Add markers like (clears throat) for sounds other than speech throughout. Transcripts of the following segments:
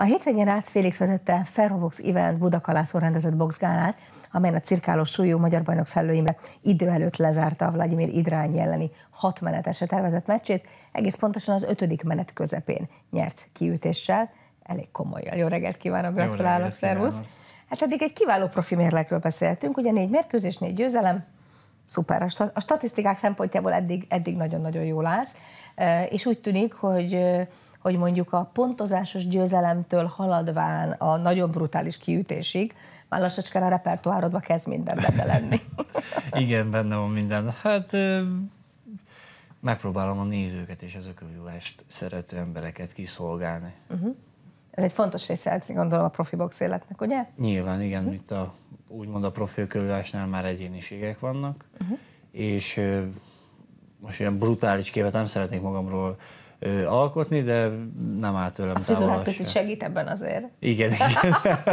A hétvégén Rácz Félix vezette Ferrovox Event Budakalászó rendezett boxgálát, amelyen a cirkálós súlyú magyar bajnok szellőimre idő előtt lezárta Vladimir Idrány elleni hat menetese tervezett meccsét, egész pontosan az ötödik menet közepén nyert kiütéssel, elég komoly. Jó reggelt kívánok, gratulálok, szervusz! Hát eddig egy kiváló profi mérlekről beszéltünk, ugye négy mérkőzés, négy győzelem, szuper. A statisztikák szempontjából eddig, eddig nagyon-nagyon jól állsz, és úgy tűnik, hogy hogy mondjuk a pontozásos győzelemtől haladván a nagyon brutális kiütésig, már lassacskán a repertoárodba kezd minden benne lenni. (laughs) Igen, benne van minden. Hát megpróbálom a nézőket és az ököljuhást szerető embereket kiszolgálni. Uh-huh. Ez egy fontos része, gondolom, a profi box életnek, ugye? Nyilván, igen, uh-huh. itt a, úgymond a profi ököljuhásnál már egyéniségek vannak, uh-huh. és most ilyen brutális képet nem szeretnék magamról ö, alkotni, de nem állt tőlem A frizurát picit segít ebben azért. Igen, igen. (laughs)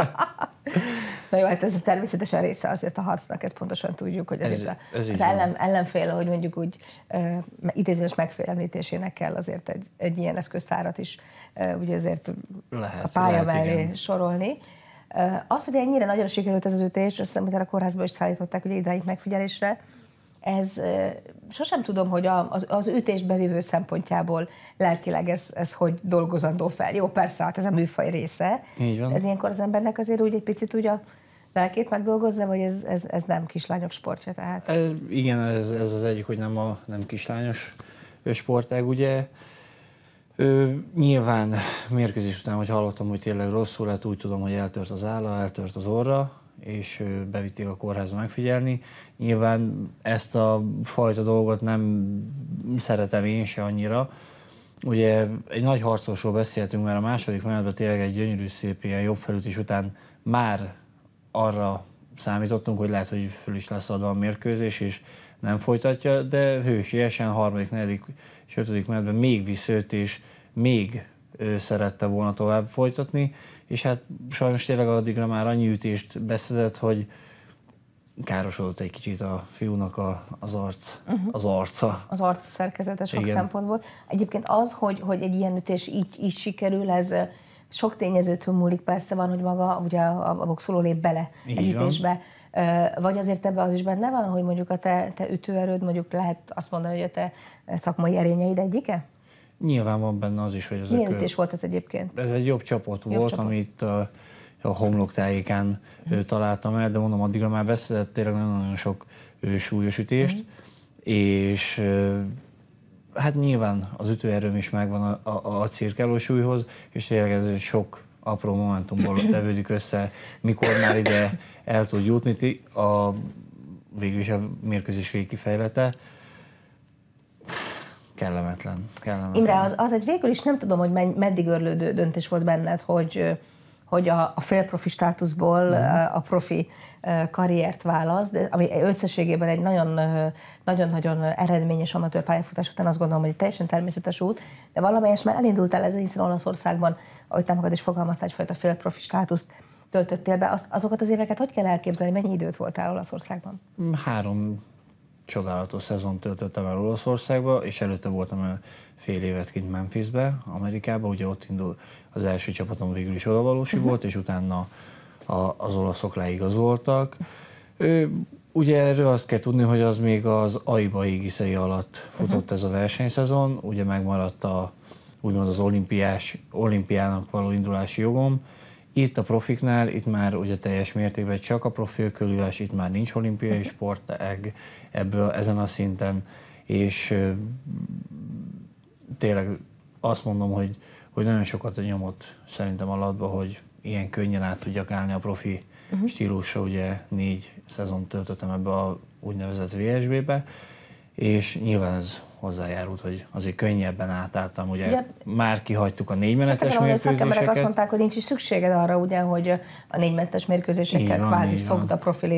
Na jó, hát ez természetesen része azért a harcnak, ezt pontosan tudjuk, hogy ez, ez, ez az ellen, ellenfél, hogy mondjuk úgy uh, idézős megfélemlítésének kell azért egy, egy ilyen eszköztárat is uh, ugye azért lehet, a pálya lehet, mellé igen. sorolni. Uh, az, hogy ennyire nagyon sikerült ez az ütés, azt hiszem, hogy a kórházba is szállították ugye idáig megfigyelésre, ez sosem tudom, hogy a, az, az ütésbe vívő szempontjából lelkileg ez, ez hogy dolgozandó fel. Jó, persze, hát ez a műfaj része. Így van. Ez ilyenkor az embernek azért úgy egy picit úgy a lelkét megdolgozza, vagy ez, ez, ez nem kislányok sportja? Tehát? E, igen, ez, ez az egyik, hogy nem a nem kislányos sportág, ugye. Ö, nyilván mérkőzés után, hogy hallottam, hogy tényleg rosszul lett, úgy tudom, hogy eltört az álla, eltört az orra, és bevitték a kórházba megfigyelni. Nyilván ezt a fajta dolgot nem szeretem én se annyira. Ugye egy nagy harcosról beszéltünk, mert a második menetben tényleg egy gyönyörű szép ilyen jobb is után már arra számítottunk, hogy lehet, hogy föl is lesz adva a mérkőzés, és nem folytatja, de hősiesen harmadik, negyedik és ötödik menetben még visszőt, és még ő szerette volna tovább folytatni, és hát sajnos tényleg addigra már annyi ütést beszedett, hogy károsodott egy kicsit a fiúnak a, az, arc, uh-huh. az arca. Az arc szerkezete sok Igen. szempontból. Egyébként az, hogy, hogy egy ilyen ütés így, így sikerül, ez sok tényezőtől múlik. Persze van, hogy maga ugye a, a boxoló lép bele így egy van. ütésbe. Vagy azért ebben az is benne van, hogy mondjuk a te, te ütőerőd, mondjuk lehet azt mondani, hogy a te szakmai erényeid egyike? Nyilván van benne az is, hogy ezek... Milyen ütés volt ez egyébként? Ez egy jobb csapat jobb volt, csapat. amit a, a homlok tájékán mm. találtam el, de mondom, addigra már beszedett tényleg nagyon-nagyon sok súlyos ütést, mm. és hát nyilván az ütőerőm is megvan a, a, a cirkáló súlyhoz, és tényleg ez sok apró momentumból (clears throat) tevődik össze, mikor már ide el tud jutni a végül is a mérkőzés végkifejlete. Kellemetlen. kellemetlen. Imre, az, az egy végül is nem tudom, hogy meddig örlődő döntés volt benned, hogy hogy a, a félprofi státuszból mm. a profi karriert válasz, de ami összességében egy nagyon-nagyon eredményes amatőr pályafutás után azt gondolom, hogy egy teljesen természetes út, de valamelyest már elindultál ezen hiszen Olaszországban, ahogy te magad is fogalmaztál, egyfajta félprofi státuszt töltöttél be. Azt, azokat az éveket hogy kell elképzelni, mennyi időt voltál Olaszországban? Három csodálatos szezon töltöttem el Olaszországba, és előtte voltam el fél évet kint Memphisbe, Amerikába, ugye ott indul az első csapatom végül is odavalósi uh-huh. Mhm. volt, és utána a, az olaszok leigazoltak. Ő, ugye erről azt kell tudni, hogy az még az AIBA égiszei alatt futott uh-huh. ez a versenyszezon, ugye megmaradt a, úgymond az olimpiás, olimpiának való indulási jogom, itt a profiknál, itt már ugye teljes mértékben csak a profilkölülés, itt már nincs olimpiai mhm. sport eg, ebből, ezen a szinten, és tényleg azt mondom, hogy, hogy nagyon sokat nyomott szerintem alatba, hogy ilyen könnyen át tudjak állni a profi uh-huh. stílusra, ugye négy szezon töltöttem ebbe a úgynevezett VSB-be, és nyilván ez hozzájárult, hogy azért könnyebben átálltam, ugye ja. már kihagytuk a négymenetes mérkőzéseket. A szakemberek azt mondták, hogy nincs is szükséged arra, ugye, hogy a négymenetes mérkőzésekkel kvázi szokta a profi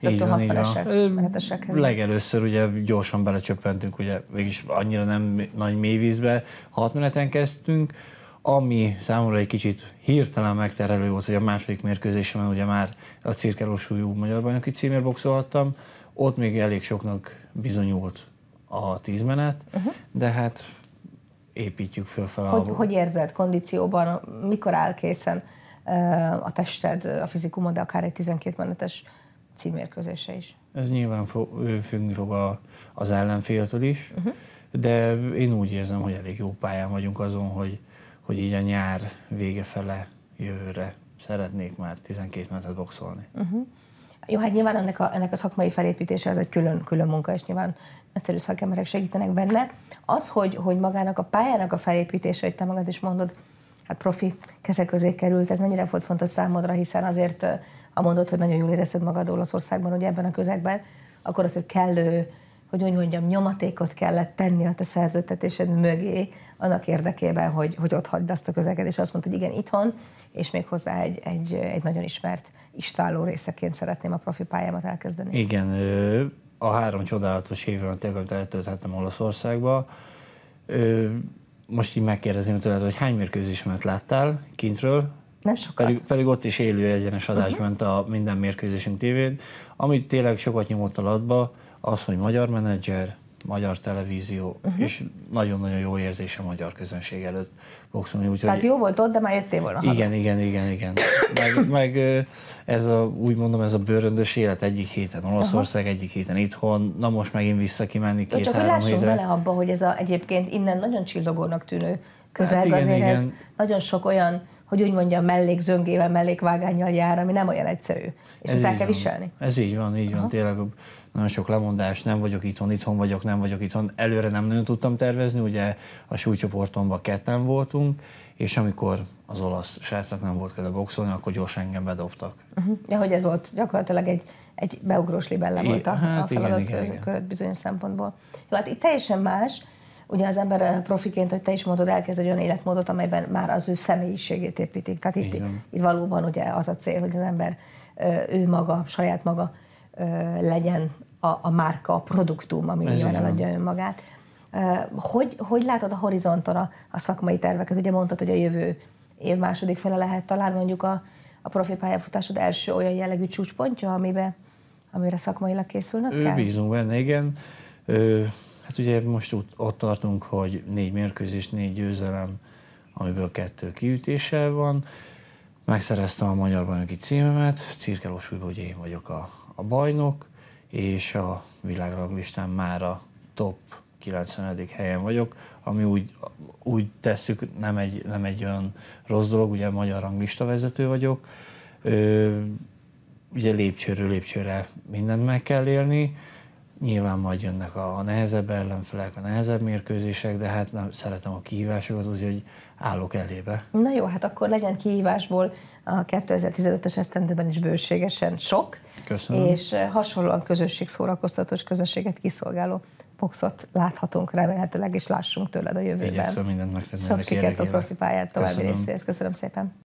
Így van, így van. Legelőször ugye gyorsan belecsöppentünk, ugye végig annyira nem nagy mélyvízbe, hat meneten kezdtünk, ami számomra egy kicsit hirtelen megterelő volt, hogy a második mérkőzésemen ugye már a cirkelósúlyú magyar bajnoki címért boxolhattam, ott még elég soknak bizonyult a tízmenet, uh-huh. de hát építjük föl fel hogy, a... Hogy érzed kondícióban, mikor áll készen eh, a tested, a fizikumod, de akár egy 12 menetes címérkőzése is? Ez nyilván fog, függni fog a, az ellenféltől is, uh-huh. de én úgy érzem, hogy elég jó pályán vagyunk azon, hogy, hogy így a nyár vége fele jövőre szeretnék már 12 menetet boxolni. Uh-huh. Jó, hát nyilván ennek a, ennek a szakmai felépítése az egy külön, külön munka, és nyilván egyszerű szakemberek segítenek benne. Az, hogy, hogy magának a pályának a felépítése, hogy te magad is mondod, hát profi kezek közé került, ez mennyire volt fontos számodra, hiszen azért, ha mondod, hogy nagyon jól érezted magad Olaszországban, ugye ebben a közegben, akkor azt, hogy kellő hogy úgy mondjam, nyomatékot kellett tenni a te szerződtetésed mögé, annak érdekében, hogy, hogy ott hagyd azt a közeget, és azt mondta, hogy igen, itthon, és még hozzá egy, egy, egy nagyon ismert istálló részeként szeretném a profi pályámat elkezdeni. Igen, a három csodálatos évemet, amit eltölthettem Olaszországba, most így megkérdezem tőled, hogy hány mérkőzésemet láttál kintről, nem sokat. Pedig, pedig ott is élő egyenes adás uh-huh. ment a minden mérkőzésünk tévén, amit tényleg sokat nyomott a latba, az, hogy magyar menedzser, magyar televízió, uh-huh. és nagyon-nagyon jó érzés a magyar közönség előtt boxolni. Úgy, Tehát hogy... jó volt ott, de már jöttél volna haza. Igen, igen, igen, igen. Meg, meg ez a, úgy mondom, ez a bőröndös élet egyik héten Olaszország, uh-huh. egyik héten itthon, na most megint vissza kimenni két Csak hogy lássunk bele abba, hogy ez a, egyébként innen nagyon csillogónak tűnő közel, hát igen, azért igen. ez nagyon sok olyan hogy úgy mondjam, mellék vágányjal jár, ami nem olyan egyszerű. És ez ezt el kell van. viselni. Ez így van, így Aha. van, tényleg nagyon sok lemondás, nem vagyok itthon, itthon vagyok, nem vagyok itthon. Előre nem nagyon tudtam tervezni, ugye a súlycsoportomban ketten voltunk, és amikor az olasz srácnak nem volt kedve boxolni, akkor gyorsan engem bedobtak. Uh-huh. Ja, hogy ez volt gyakorlatilag egy, egy beugrós libelle volt a, hát a feladat igen, igen, között, igen. bizonyos szempontból. Jó, hát itt teljesen más, ugye az ember eh, profiként, hogy te is mondod, elkezd egy olyan életmódot, amelyben már az ő személyiségét építik. Tehát itt, Igen. itt valóban ugye az a cél, hogy az ember eh, ő maga, saját maga eh, legyen a, a márka, a produktum, ami nyilván eladja önmagát. Hogy, hogy látod a horizonton a, a szakmai terveket? Ugye mondtad, hogy a jövő év második fele lehet talán mondjuk a, a profi pályafutásod első olyan jellegű csúcspontja, amibe, amire szakmailag készülnöd kell? Bízunk benne, igen. Hát ugye most ott, ott tartunk, hogy négy mérkőzés, négy győzelem, amiből kettő kiütéssel van. Megszereztem a magyar bajnoki címemet, cirkelosúlyban ugye én vagyok a, a bajnok, és a világranglistán már a top 90. helyen vagyok, ami úgy, úgy tesszük, nem egy, nem egy olyan rossz dolog, ugye magyar ranglista vezető vagyok, Ö, ugye lépcsőről lépcsőre mindent meg kell élni, Nyilván majd jönnek a, a nehezebb ellenfelek, a nehezebb mérkőzések, de hát nem, szeretem a kihívásokat, úgyhogy állok elébe. Na jó, hát akkor legyen kihívásból a 2015 es esztendőben is bőségesen sok. Köszönöm. És eh, hasonlóan közösség szórakoztatós közösséget kiszolgáló boxot láthatunk remélhetőleg, és lássunk tőled a jövőben. Igyekszem mindent megtenni. Sok sikert a profi pályát további részéhez. Köszönöm szépen.